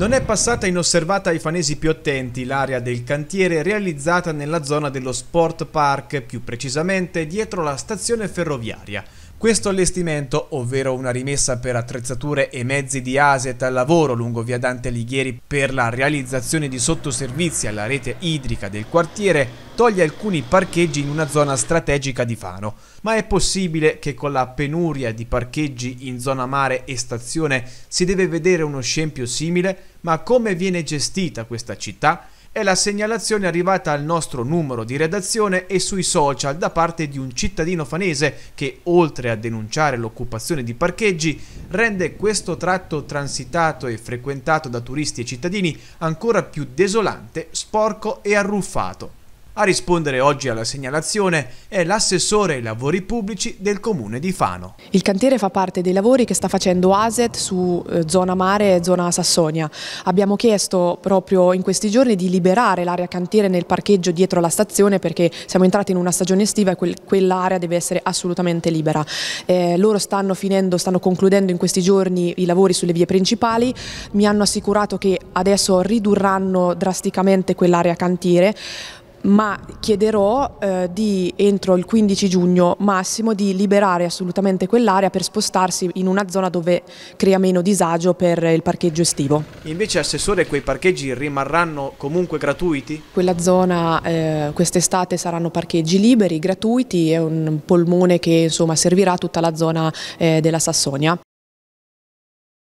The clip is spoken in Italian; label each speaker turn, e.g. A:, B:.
A: Non è passata inosservata ai fanesi più attenti l'area del cantiere realizzata nella zona dello Sport Park, più precisamente dietro la stazione ferroviaria, questo allestimento, ovvero una rimessa per attrezzature e mezzi di ASET al lavoro lungo via Dante Alighieri per la realizzazione di sottoservizi alla rete idrica del quartiere, toglie alcuni parcheggi in una zona strategica di Fano, ma è possibile che con la penuria di parcheggi in zona mare e stazione si deve vedere uno scempio simile, ma come viene gestita questa città è la segnalazione arrivata al nostro numero di redazione e sui social da parte di un cittadino fanese che, oltre a denunciare l'occupazione di parcheggi, rende questo tratto transitato e frequentato da turisti e cittadini ancora più desolante, sporco e arruffato. A rispondere oggi alla segnalazione è l'assessore ai lavori pubblici del comune di Fano.
B: Il cantiere fa parte dei lavori che sta facendo ASET su eh, zona mare e zona Sassonia. Abbiamo chiesto proprio in questi giorni di liberare l'area cantiere nel parcheggio dietro la stazione perché siamo entrati in una stagione estiva e quell'area deve essere assolutamente libera. Eh, loro stanno finendo, stanno concludendo in questi giorni i lavori sulle vie principali, mi hanno assicurato che adesso ridurranno drasticamente quell'area cantiere ma chiederò eh, di, entro il 15 giugno massimo di liberare assolutamente quell'area per spostarsi in una zona dove crea meno disagio per il parcheggio estivo.
A: Invece Assessore quei parcheggi rimarranno comunque gratuiti?
B: Quella zona eh, quest'estate saranno parcheggi liberi, gratuiti, è un polmone che insomma, servirà a tutta la zona eh, della Sassonia.